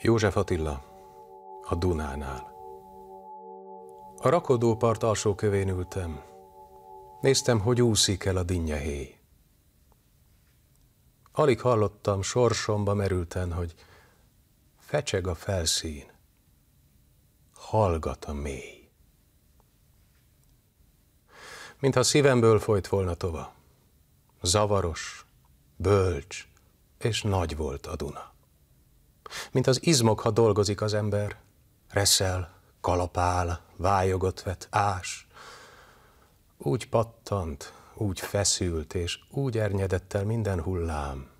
József Attila, a Dunánál. A rakodópart alsó kövén ültem. Néztem, hogy úszik el a dinnyehéj. Alig hallottam sorsomba merülten, hogy fecseg a felszín, hallgat a mély. Mintha szívemből folyt volna tova. Zavaros, bölcs és nagy volt a Duna. Mint az izmok, ha dolgozik az ember. Reszel, kalapál, vályogot vet, ás. Úgy pattant, úgy feszült, és úgy ernyedett el minden hullám,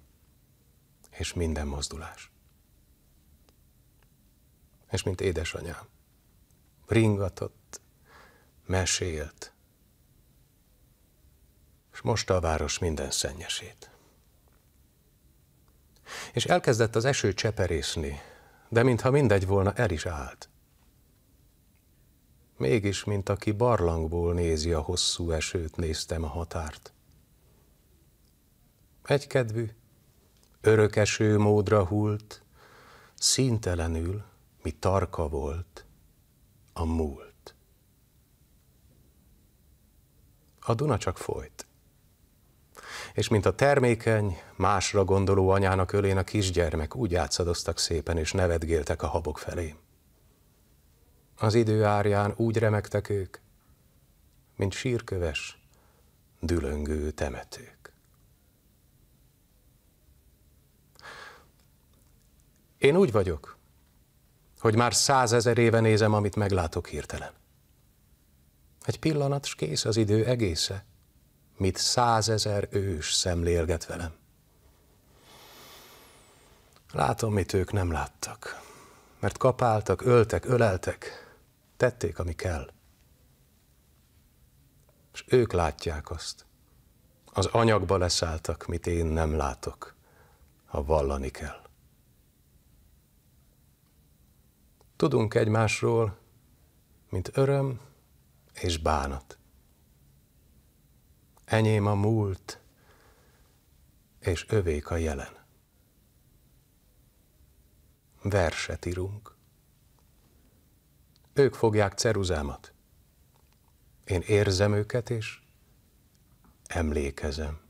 és minden mozdulás. És mint édesanyám, ringatott, mesélt, és most a város minden szennyesét és elkezdett az eső cseperészni, de mintha mindegy volna, el is állt. Mégis, mint aki barlangból nézi a hosszú esőt, néztem a határt. Egykedvű, eső módra hult, szintelenül, mi tarka volt, a múlt. A Duna csak folyt és mint a termékeny, másra gondoló anyának ölén a kisgyermek, úgy játszadoztak szépen, és nevetgéltek a habok felé. Az idő árján úgy remektek ők, mint sírköves, dülöngő temetők. Én úgy vagyok, hogy már százezer éve nézem, amit meglátok hirtelen. Egy pillanat, s kész az idő egésze – mit százezer ős szemlélget velem. Látom, mit ők nem láttak, mert kapáltak, öltek, öleltek, tették, ami kell. És ők látják azt. Az anyagba leszálltak, mit én nem látok, ha vallani kell. Tudunk egymásról, mint öröm és bánat enyém a múlt, és övék a jelen. Verset írunk. Ők fogják ceruzámat. Én érzem őket, és emlékezem.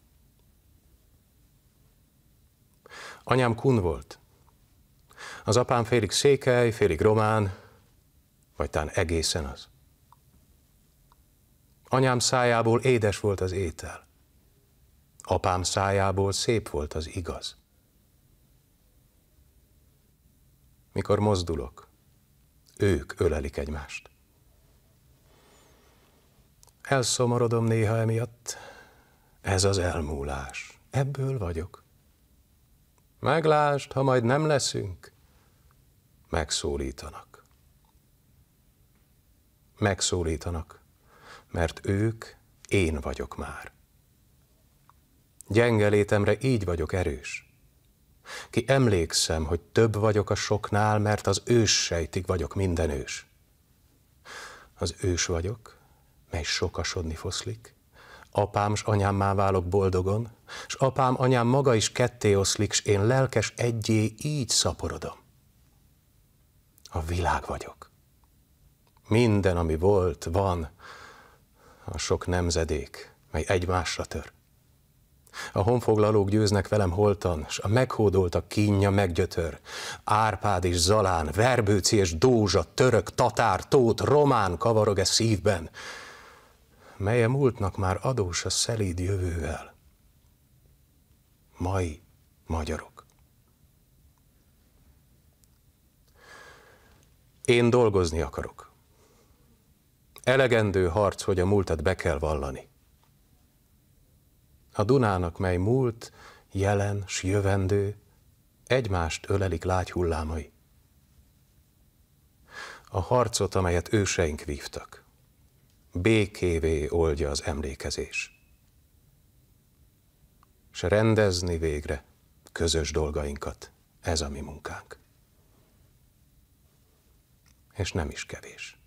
Anyám kun volt. Az apám félig székely, félig román, vagy talán egészen az. Anyám szájából édes volt az étel. Apám szájából szép volt az igaz. Mikor mozdulok, ők ölelik egymást. Elszomorodom néha emiatt, ez az elmúlás. Ebből vagyok. Meglást, ha majd nem leszünk, megszólítanak. Megszólítanak mert ők én vagyok már. Gyenge létemre így vagyok erős. Ki emlékszem, hogy több vagyok a soknál, mert az ős sejtig vagyok minden ős. Az ős vagyok, mely sokasodni foszlik, apám s már válok boldogon, s apám anyám maga is ketté oszlik, s én lelkes egyé így szaporodom. A világ vagyok. Minden, ami volt, van, a sok nemzedék, mely egymásra tör. A honfoglalók győznek velem holtan, s a meghódoltak kínja meggyötör. Árpád és Zalán, Verbőci és Dózsa, török, tatár, tót, román kavarog-e szívben, melye múltnak már adós a szelíd jövővel. Mai magyarok. Én dolgozni akarok. Elegendő harc, hogy a múltat be kell vallani. A Dunának, mely múlt, jelen s jövendő, egymást ölelik lágy hullámai. A harcot, amelyet őseink vívtak, békévé oldja az emlékezés. S rendezni végre közös dolgainkat, ez a mi munkánk. És nem is kevés.